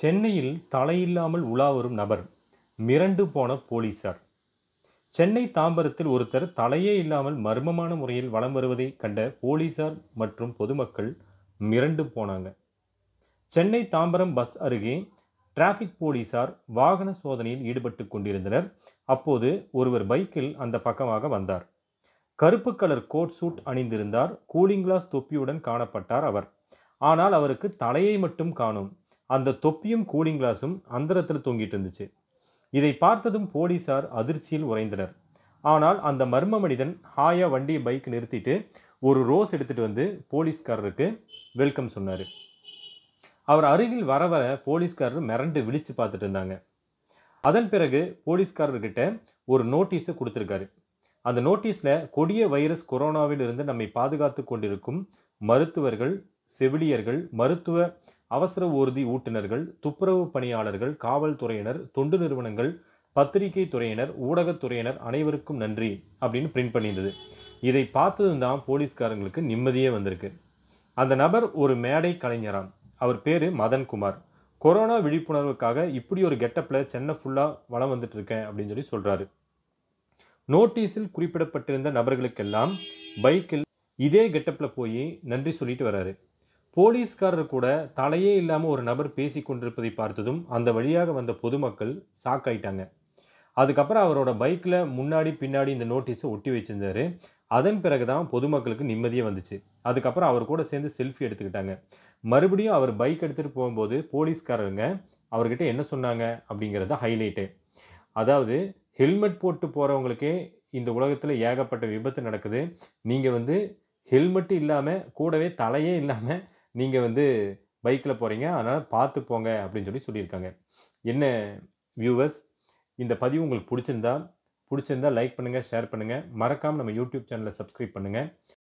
சென்னையில் தலையில்லாமல் உலாவரும் நபர் மிரண்டு போன போலீசார் சென்னை தாம்பரத்தில் ஒருத்தர் தலையே இல்லாமல் மர்மமான முறையில் வலம் வருவதை கண்ட போலீசார் மற்றும் பொதுமக்கள் மிரண்டு போனாங்க சென்னை தாம்பரம் பஸ் அருகே டிராஃபிக் போலீசார் வாகன சோதனையில் ஈடுபட்டு கொண்டிருந்தனர் அப்போது ஒருவர் பைக்கில் அந்த பக்கமாக வந்தார் கருப்பு கலர் கோட் சூட் அணிந்திருந்தார் கூலிங் கிளாஸ் தொப்பியுடன் காணப்பட்டார் அவர் ஆனால் அவருக்கு தலையை மட்டும் காணும் அந்த தொப்பியும் கூலிங் கிளாஸும் அந்தரத்தில் தொங்கிட்டு இருந்துச்சு இதை பார்த்ததும் போலீசார் அதிர்ச்சியில் உறைந்தனர் ஆனால் அந்த மர்ம மனிதன் ஹாயா வண்டியை பைக் நிறுத்திட்டு ஒரு ரோஸ் எடுத்துகிட்டு வந்து போலீஸ்காரருக்கு வெல்கம் சொன்னார் அவர் அருகில் வர வர போலீஸ்காரர் மிரண்டு விழித்து பார்த்துட்டு இருந்தாங்க அதன் பிறகு போலீஸ்காரர்கிட்ட ஒரு நோட்டீஸை கொடுத்துருக்காரு அந்த நோட்டீஸில் கொடிய வைரஸ் கொரோனாவில் இருந்து நம்மை பாதுகாத்து கொண்டிருக்கும் மருத்துவர்கள் செவிலியர்கள் மருத்துவ அவசர ஊர்தி ஊட்டுநர்கள் துப்புரவு பணியாளர்கள் காவல்துறையினர் தொண்டு நிறுவனங்கள் பத்திரிகை துறையினர் ஊடகத்துறையினர் அனைவருக்கும் நன்றி அப்படின்னு பிரிண்ட் பண்ணியிருந்தது இதை பார்த்ததும் தான் போலீஸ்காரங்களுக்கு நிம்மதியே வந்திருக்கு அந்த நபர் ஒரு மேடை கலைஞராம் அவர் பேர் மதன்குமார் கொரோனா விழிப்புணர்வுக்காக இப்படி ஒரு கெட்டப்பில் சென்னை ஃபுல்லாக வளம் வந்துட்டு இருக்கேன் அப்படின்னு சொல்லி சொல்கிறாரு நோட்டீஸில் குறிப்பிடப்பட்டிருந்த நபர்களுக்கெல்லாம் பைக்கில் இதே கெட்டப்பில் போய் நன்றி சொல்லிட்டு வர்றாரு போலீஸ்காரர் கூட தலையே இல்லாமல் ஒரு நபர் பேசி கொண்டிருப்பதை பார்த்ததும் அந்த வழியாக வந்த பொதுமக்கள் சாக்காயிட்டாங்க அதுக்கப்புறம் அவரோட பைக்கில் முன்னாடி பின்னாடி இந்த நோட்டீஸை ஒட்டி வச்சிருந்தாரு அதன் பிறகு தான் பொதுமக்களுக்கு நிம்மதியே வந்துச்சு அதுக்கப்புறம் அவர் கூட சேர்ந்து செல்ஃபி எடுத்துக்கிட்டாங்க மறுபடியும் அவர் பைக் எடுத்துகிட்டு போகும்போது போலீஸ்காரருங்க அவர்கிட்ட என்ன சொன்னாங்க அப்படிங்கிறத ஹைலைட்டு அதாவது ஹெல்மெட் போட்டு போகிறவங்களுக்கே இந்த உலகத்தில் ஏகப்பட்ட விபத்து நடக்குது நீங்கள் வந்து ஹெல்மெட்டு இல்லாமல் கூடவே தலையே இல்லாமல் நீங்கள் வந்து பைக்கில் போகிறீங்க அதனால் பார்த்து போங்க அப்படின்னு சொல்லி சொல்லியிருக்காங்க என்ன வியூவர்ஸ் இந்த பதிவு உங்களுக்கு பிடிச்சிருந்தா பிடிச்சிருந்தா லைக் பண்ணுங்கள் ஷேர் பண்ணுங்கள் மறக்காமல் நம்ம யூடியூப் சேனலை சப்ஸ்கிரைப் பண்ணுங்கள்